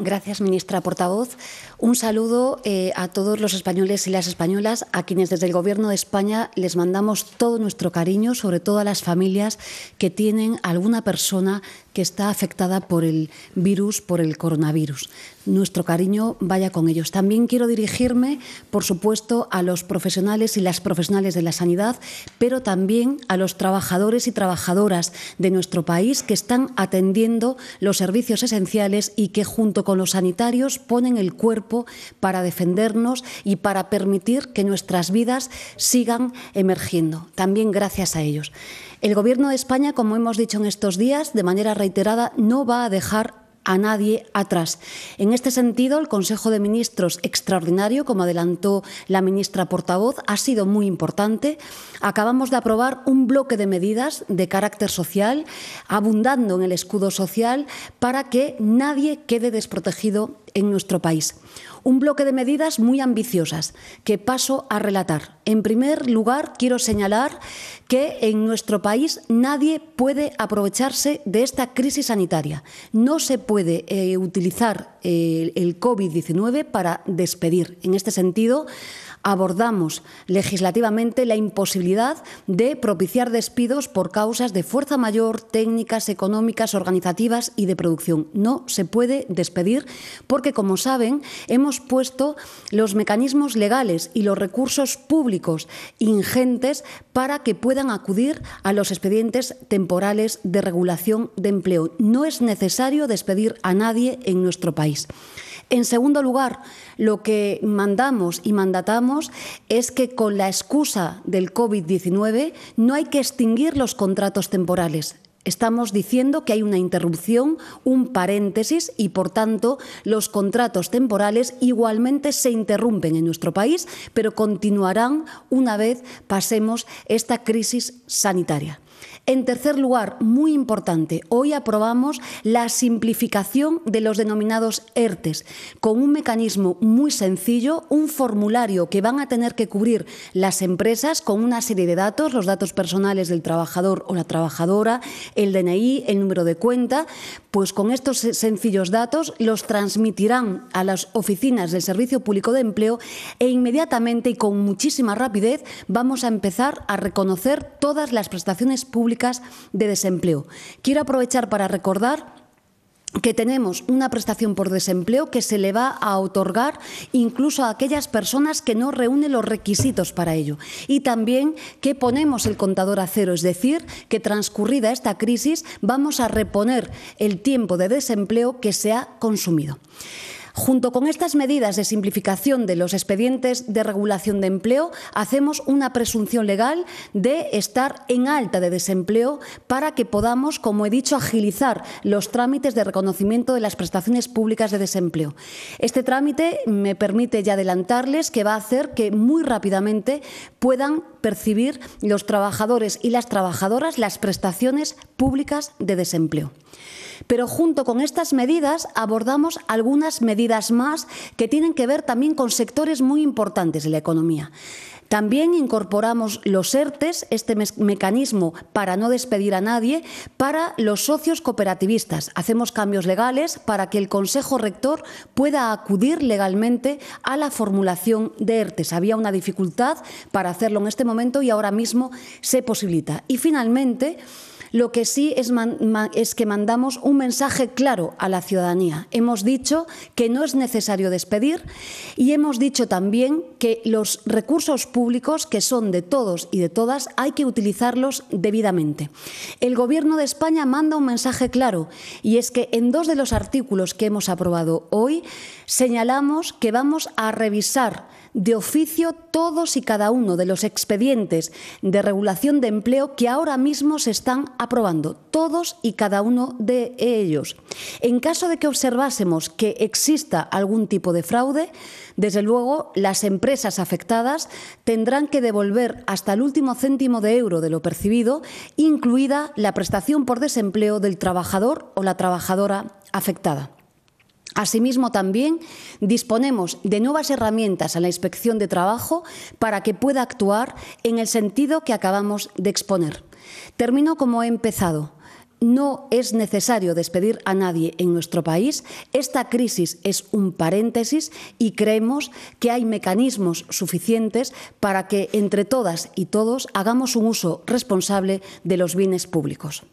Gracias, ministra portavoz. Un saludo eh, a todos los españoles y las españolas, a quienes desde el Gobierno de España les mandamos todo nuestro cariño, sobre todo a las familias que tienen alguna persona que está afectada por el virus, por el coronavirus. Nuestro cariño vaya con ellos. También quiero dirigirme, por supuesto, a los profesionales y las profesionales de la sanidad, pero también a los trabajadores y trabajadoras de nuestro país que están atendiendo los servicios esenciales y que junto con los sanitarios ponen el cuerpo para defendernos y para permitir que nuestras vidas sigan emergiendo. También gracias a ellos. El Gobierno de España, como hemos dicho en estos días, de manera reiterada, no va a dejar a nadie atrás. En este sentido, el Consejo de Ministros extraordinario, como adelantó la ministra portavoz, ha sido muy importante. Acabamos de aprobar un bloque de medidas de carácter social, abundando en el escudo social, para que nadie quede desprotegido en nuestro país. Un bloque de medidas muy ambiciosas que paso a relatar. En primer lugar, quiero señalar que en nuestro país nadie puede aprovecharse de esta crisis sanitaria. No se puede eh, utilizar eh, el COVID-19 para despedir. En este sentido, abordamos legislativamente la imposibilidad de propiciar despidos por causas de fuerza mayor, técnicas, económicas, organizativas y de producción. No se puede despedir porque, como saben, hemos puesto los mecanismos legales y los recursos públicos ingentes para que puedan acudir a los expedientes temporales de regulación de empleo. No es necesario despedir a nadie en nuestro país. En segundo lugar, lo que mandamos y mandatamos es que con la excusa del COVID-19 no hay que extinguir los contratos temporales. Estamos diciendo que hay una interrupción, un paréntesis y, por tanto, los contratos temporales igualmente se interrumpen en nuestro país, pero continuarán una vez pasemos esta crisis sanitaria. En tercer lugar, muy importante, hoy aprobamos la simplificación de los denominados ERTES, con un mecanismo muy sencillo, un formulario que van a tener que cubrir las empresas con una serie de datos, los datos personales del trabajador o la trabajadora, el DNI, el número de cuenta, pues con estos sencillos datos los transmitirán a las oficinas del Servicio Público de Empleo e inmediatamente y con muchísima rapidez vamos a empezar a reconocer todas las prestaciones públicas de desempleo. Quiero aprovechar para recordar que tenemos una prestación por desempleo que se le va a otorgar incluso a aquellas personas que no reúnen los requisitos para ello. Y también que ponemos el contador a cero, es decir, que transcurrida esta crisis vamos a reponer el tiempo de desempleo que se ha consumido. Junto con estas medidas de simplificación de los expedientes de regulación de empleo, hacemos una presunción legal de estar en alta de desempleo para que podamos, como he dicho, agilizar los trámites de reconocimiento de las prestaciones públicas de desempleo. Este trámite me permite ya adelantarles que va a hacer que muy rápidamente puedan percibir los trabajadores y las trabajadoras las prestaciones públicas de desempleo. Pero junto con estas medidas abordamos algunas medidas más que tienen que ver también con sectores muy importantes de la economía. También incorporamos los ERTES, este mecanismo para no despedir a nadie, para los socios cooperativistas. Hacemos cambios legales para que el Consejo Rector pueda acudir legalmente a la formulación de ERTES. Había una dificultad para hacerlo en este momento y ahora mismo se posibilita. Y finalmente, lo que sí es, que mandamos un mensaje claro a la ciudadanía. Hemos dicho que no es necesario despedir y hemos dicho también que los recursos públicos, que son de todos y de todas, hay que utilizarlos debidamente. El Gobierno de España manda un mensaje claro y es que en dos de los artículos que hemos aprobado hoy señalamos que vamos a revisar de oficio todos y cada uno de los expedientes de regulación de empleo que ahora mismo se están aprobando, todos y cada uno de ellos. En caso de que observásemos que exista algún tipo de fraude, desde luego las empresas afectadas tendrán que devolver hasta el último céntimo de euro de lo percibido, incluida la prestación por desempleo del trabajador o la trabajadora afectada. Asimismo, también disponemos de nuevas herramientas a la inspección de trabajo para que pueda actuar en el sentido que acabamos de exponer. Termino como he empezado. No es necesario despedir a nadie en nuestro país. Esta crisis es un paréntesis y creemos que hay mecanismos suficientes para que entre todas y todos hagamos un uso responsable de los bienes públicos.